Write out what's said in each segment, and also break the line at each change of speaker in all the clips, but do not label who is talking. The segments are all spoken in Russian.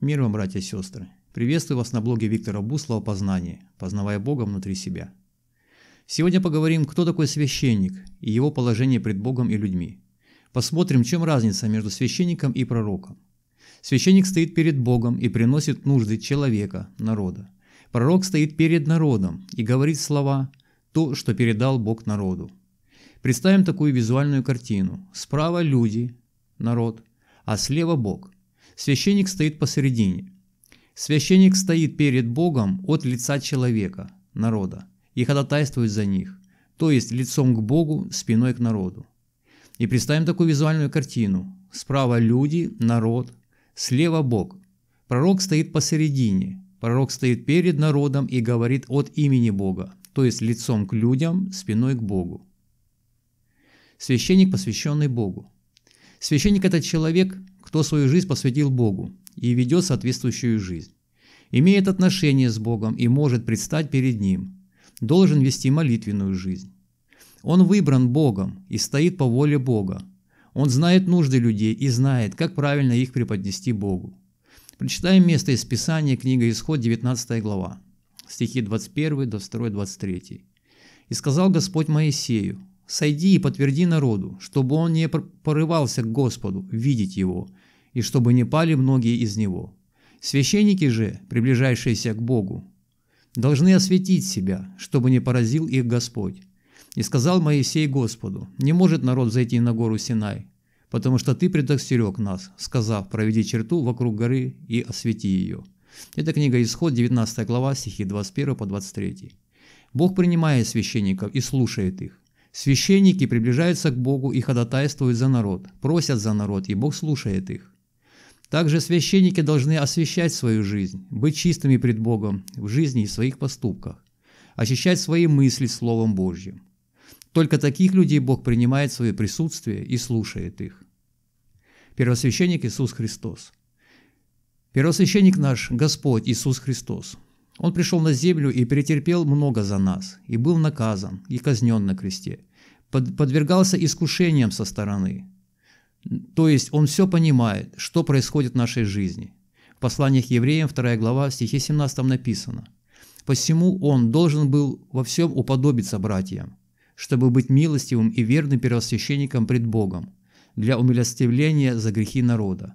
Мир вам, братья и сестры! Приветствую вас на блоге Виктора Буслова «Познание. Познавая Бога внутри себя». Сегодня поговорим, кто такой священник и его положение пред Богом и людьми. Посмотрим, чем разница между священником и пророком. Священник стоит перед Богом и приносит нужды человека, народа. Пророк стоит перед народом и говорит слова, то, что передал Бог народу. Представим такую визуальную картину. Справа люди, народ, а слева Бог – Священник стоит посередине. Священник стоит перед Богом от лица человека, народа, и ходатайствует за них, то есть лицом к Богу, спиной к народу. И представим такую визуальную картину. Справа люди, народ, слева Бог. Пророк стоит посередине. Пророк стоит перед народом и говорит от имени Бога, то есть лицом к людям, спиной к Богу. Священник, посвященный Богу. Священник – это человек, кто свою жизнь посвятил Богу и ведет соответствующую жизнь, имеет отношение с Богом и может предстать перед Ним, должен вести молитвенную жизнь. Он выбран Богом и стоит по воле Бога. Он знает нужды людей и знает, как правильно их преподнести Богу. Прочитаем место из Писания, книга Исход, 19 глава, стихи 21, 22, 23. «И сказал Господь Моисею, «Сойди и подтверди народу, чтобы он не порывался к Господу, видеть его, и чтобы не пали многие из него. Священники же, приближающиеся к Богу, должны осветить себя, чтобы не поразил их Господь. И сказал Моисей Господу, не может народ зайти на гору Синай, потому что ты предостерег нас, сказав, проведи черту вокруг горы и освети ее. Это книга Исход, 19 глава, стихи 21 по 23. Бог принимает священников и слушает их. Священники приближаются к Богу и ходатайствуют за народ, просят за народ, и Бог слушает их. Также священники должны освещать свою жизнь, быть чистыми пред Богом в жизни и своих поступках, очищать свои мысли Словом Божьим. Только таких людей Бог принимает в свое присутствие и слушает их. Первосвященник Иисус Христос. Первосвященник наш Господь Иисус Христос. Он пришел на землю и перетерпел много за нас, и был наказан, и казнен на кресте, подвергался искушениям со стороны – то есть он все понимает, что происходит в нашей жизни. В посланиях евреям 2 глава в стихе 17 написано «Посему он должен был во всем уподобиться братьям, чтобы быть милостивым и верным первосвященником пред Богом для умилостивления за грехи народа.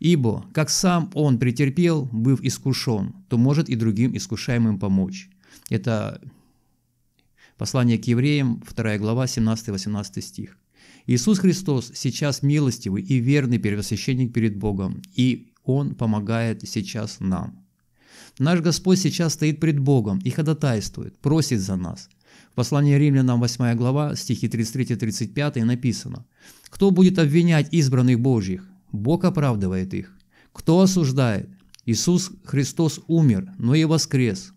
Ибо, как сам он претерпел, быв искушен, то может и другим искушаемым помочь». Это Послание к евреям, 2 глава, 17-18 стих. Иисус Христос сейчас милостивый и верный первосвященник перед Богом, и Он помогает сейчас нам. Наш Господь сейчас стоит пред Богом и ходатайствует, просит за нас. В послании римлянам 8 глава, стихи 33-35 написано «Кто будет обвинять избранных Божьих? Бог оправдывает их. Кто осуждает? Иисус Христос умер, но и воскрес.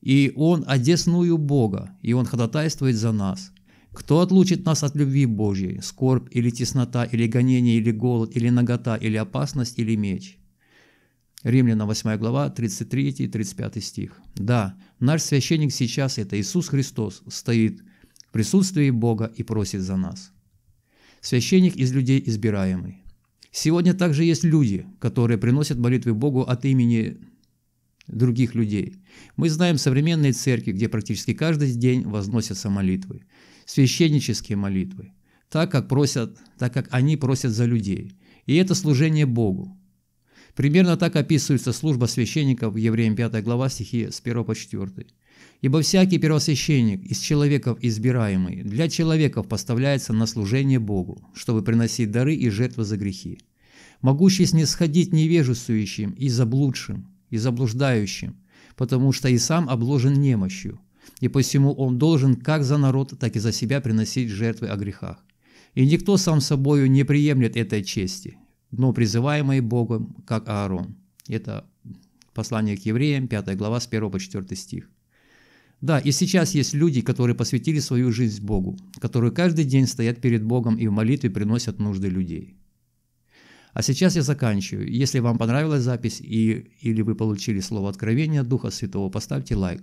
И Он одесную Бога, и Он ходатайствует за нас. Кто отлучит нас от любви Божьей, скорбь или теснота, или гонение, или голод, или нагота, или опасность, или меч? Римлянам 8 глава, 33-35 стих. Да, наш священник сейчас, это Иисус Христос, стоит в присутствии Бога и просит за нас. Священник из людей избираемый. Сегодня также есть люди, которые приносят молитвы Богу от имени других людей. Мы знаем современные церкви, где практически каждый день возносятся молитвы священнические молитвы, так как, просят, так как они просят за людей. И это служение Богу. Примерно так описывается служба священников в Евреям 5 глава стихи с 1 по 4. «Ибо всякий первосвященник из человеков избираемый для человеков поставляется на служение Богу, чтобы приносить дары и жертвы за грехи, могущий снисходить невежествующим и заблудшим, и заблуждающим, потому что и сам обложен немощью, и посему он должен как за народ, так и за себя приносить жертвы о грехах. И никто сам собою не приемлет этой чести, но призываемый Богом, как Аарон. Это послание к евреям, 5 глава, с 1 по 4 стих. Да, и сейчас есть люди, которые посвятили свою жизнь Богу, которые каждый день стоят перед Богом и в молитве приносят нужды людей. А сейчас я заканчиваю. Если вам понравилась запись и, или вы получили слово откровения от Духа Святого, поставьте лайк.